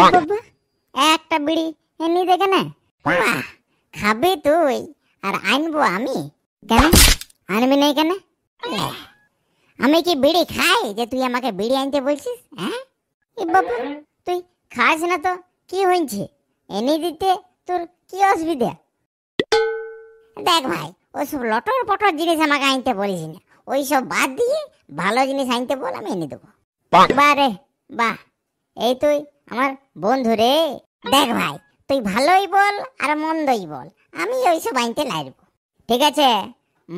কি একটা বিড়ি এমনি দেখে না খাবি তুই আর আনবো আমি কেন আনবি না কেন আমি কি বিড়ি খাই যে তুই আমাকে বিড়ি আনতে বলছিস হ্যাঁ বাবু তুই খাস না তো কি হয়েছে এনে দিতে তোর কি অসুবিধা দেখ ভাই ওইসব লটর পটর জিনিস আমাকে আনতে বলিস না ওই সব বাদ দিয়ে ভালো জিনিস আনতে বল আমি এনে দেবো বাহ রে বাহ এই তুই আমার বন্ধু রে দেখ ভাই তুই ভালোই বল আর মন্দই বল আমি ওইসব আইনতে লাইব ঠিক আছে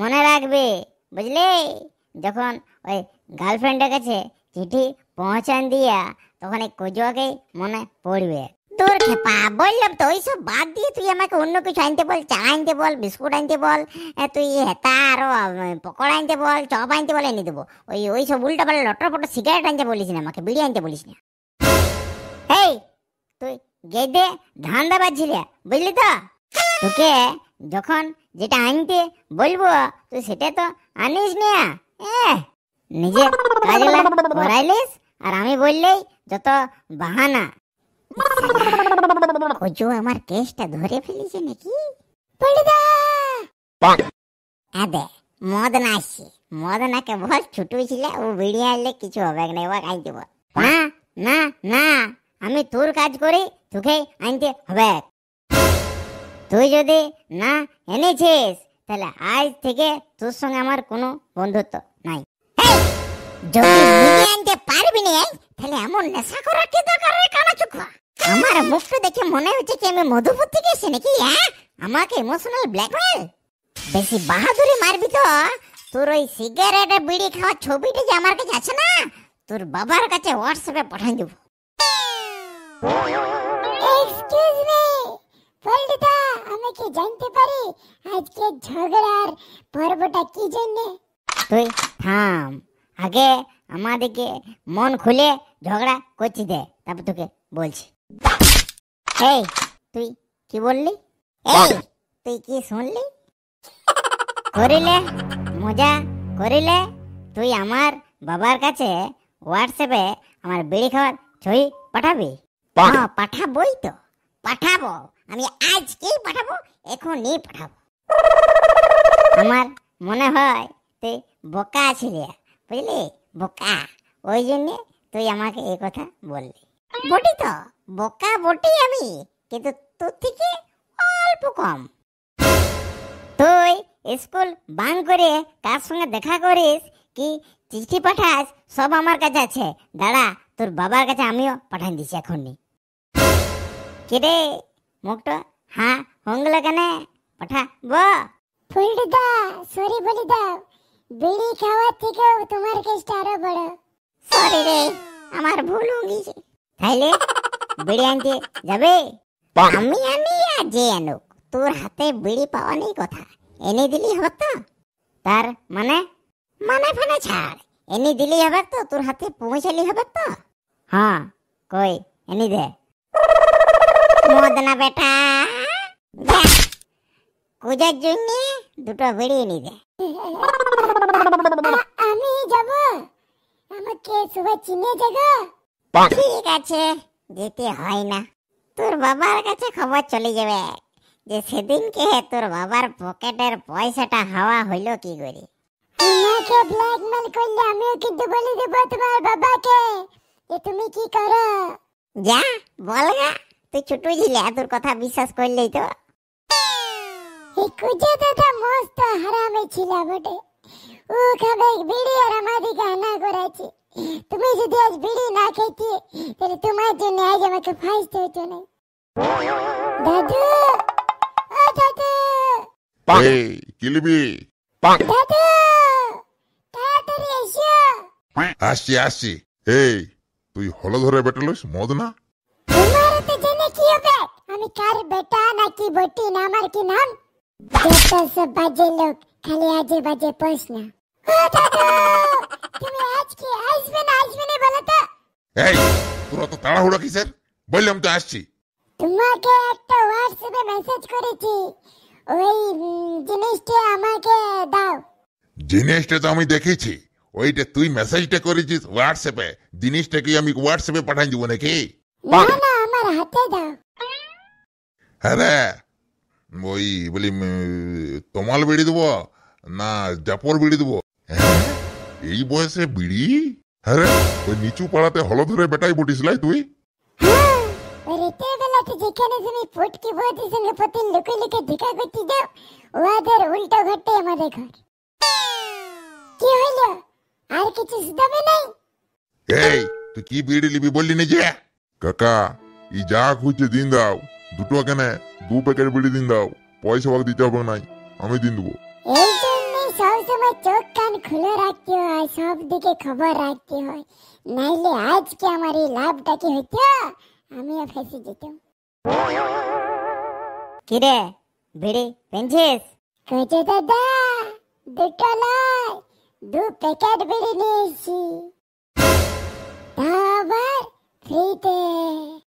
মনে রাখবে বুঝলে যখন ওই গার্লফ্রেন্ডের কাছে চিঠি পৌঁছান দিয়া তখন এই কজুয়াকে মনে পড়বে তোর খেপা বললাম তো ওইসব বাদ দিয়ে তুই আমাকে অন্য কিছু আনতে বল চা আনতে বল বিস্কুট আনতে বল তুই হেতা আরো পকোড়া আনতে বল চপ আনতে বল এনে দেবো ওই ওইসব উল্টা পাল্টা লটর পটর সিগারেট আনতে বলিস না আমাকে বিড়ি আনতে বলিস না তুই গেদে ধান্দা বাজছিলে বুঝলি তো তোকে যখন যেটা আনতে বলবো তুই সেটা তো আনিস না নিজে কাজে করাইলিস আর আমি বললেই যত বাহানা কচু আমার কেসটা ধরে ফেলিছে নাকি আদে মদ না আসছে মদ নাকে বল ছুটুছিল ও ভিড়িয়ে আসলে কিছু হবে না এবার খাই দেব না না না আমি তোর কাজ করে তোকে আনতে হবে তুই যদি না এনেছিস তাহলে আজ থেকে তোর সঙ্গে আমার কোনো বন্ধুত্ব নাই যদি আনতে পারবি না তাহলে এমন নেশা করার কি দরকার কানা চুখা আমার মুখটা দেখে মনে হচ্ছে কি আমি মধুপুর থেকে এসে নাকি হ্যাঁ আমাকে ইমোশনাল ব্ল্যাকমেল বেশি বাহাদুরি মারবি তো তোর ওই সিগারেট বিড়ি খাওয়া ছবিটা যে আমার কাছে আছে না তোর বাবার কাছে হোয়াটসঅ্যাপে পাঠাই দেবো আমি কি জানতে পারি আজকে ঝগড়ার পর্বটা কি জন্য তুই থাম আগে আমাদেরকে মন খুলে ঝগড়া করছি দে তারপর তোকে বলছি এই তুই কি বললি এই তুই কি শুনলি করিলে মজা করিলে তুই আমার বাবার কাছে হোয়াটসঅ্যাপে আমার বিড়ি খাওয়ার ছবি পাঠাবি হ্যাঁ, পাঠাবোই তো পাঠাবো আমি আজকেই পাঠাবো এখনই পাঠাবো আমার মনে হয় তুই বোকা ছিলি বুঝলি বোকা ওই জন্যে তুই আমাকে এই কথা বললি বটি তো বোকা বটি আমি কিন্তু তোর থেকে অল্প কম তুই স্কুল বান করে কার সঙ্গে দেখা করিস কি চিঠি পাঠাস সব আমার কাছে আছে দাঁড়া তোর বাবার কাছে আমিও পাঠান দিছি এখন এখনই কিরে মুখটা হ্যাঁ হংলো কেন পাঠা বো ফুলটা সরি বলি দাও বিড়ি খাওয়া থেকে তোমার কেসটা আরো বড় সরি রে আমার ভুল হয়ে গেছে তাইলে বিড়ি আনতে যাবে আমি আমি আজে যে আনুক তোর হাতে বিড়ি পাওয়া নেই কথা এনে দিলি হবে তো তার মানে মানে ফানে ছাড় এনে দিলি হবে তো তোর হাতে পৌঁছালি হবে তো হ্যাঁ কই এনে দে মদ না বেটা পূজার জন্য দুটো বেরিয়ে নিবে আমি যাব আমাকে সবাই চিনে যাগো ঠিক আছে যেতে হয় না তোর বাবার কাছে খবর চলে যাবে যে সেদিনকে তোর বাবার পকেটের পয়সাটা হাওয়া হইল কি করে তোমাকে ব্ল্যাকমেল করলে আমিও কিন্তু বলে দেবো তোমার বাবাকে যে তুমি কি করো যা বলগা তুই ছোট ছিল তোর কথা বিশ্বাস করলেই তো এই কুজে দাদা মস্ত হারামে ছিল বটে ও খাবে বিড়ি আর আমাদিকে হানা করেছে তুমি যদি আজ বিড়ি না খেতে তাহলে তোমার জন্য আজ আমাকে ফাঁসতে হতো না দাদু ও দাদু এই কিলিবি দাদু তাড়াতাড়ি এসো আসছি আসছি এই তুই হলো ধরে বেটে লইস মদ না कर बेटा ना की बोटी ना मर की नाम देखो सब बाजे लोग खाली आजे बाजे पहुंचना ओ दादू तुम्हें आज की आज में आज में नहीं बोला था ए তোরা তো তাড়াহুড়া কিসের বললাম তো আসছি তোমাকে একটা হোয়াটসঅ্যাপে মেসেজ করেছি ওই জিনিসটা আমাকে দাও জিনিসটা তো আমি দেখেছি ওইটা তুই মেসেজটা করেছিস হোয়াটসঅ্যাপে জিনিসটা কি আমি হোয়াটসঅ্যাপে পাঠাই দিব নাকি না না আমার হাতে দাও হ্যাঁ রে ওই বলি তোমাল বিড়ি দেবো না জাপর বিড়ি দেবো হ্যাঁ? এই বয়সে বিড়ি হ্যাঁ রে ওই নিচু পাড়াতে হলো ধরে বেটাই বটিস লাই তুই হ্যাঁ, যেখানে তুমি ফুটকি বৌদির সঙ্গে প্রতি লুকে লুকে দেখা করতে যাও ওদের উল্টো কি বিড়ি লিবি বললি না যে কাকা ই যা খুঁজছে দিন দাও দুটো কেন দু প্যাকেট বিড়ি দিন দাও পয়সা ভাগ দিতে হবে নাই আমি দিন দেবো এই জন্য সবসময় চোখ কান খুলে রাখতে হয় সব দিকে খবর রাখতে হয় নাইলে আজকে আমার এই লাভটা কি হইতো আমিও ফেসে যেতাম কি রে বিড়ি পেনছিস কইছে দাদা দুটো লয় দু প্যাকেট বিড়ি নিয়েছি তা আবার ফ্রিতে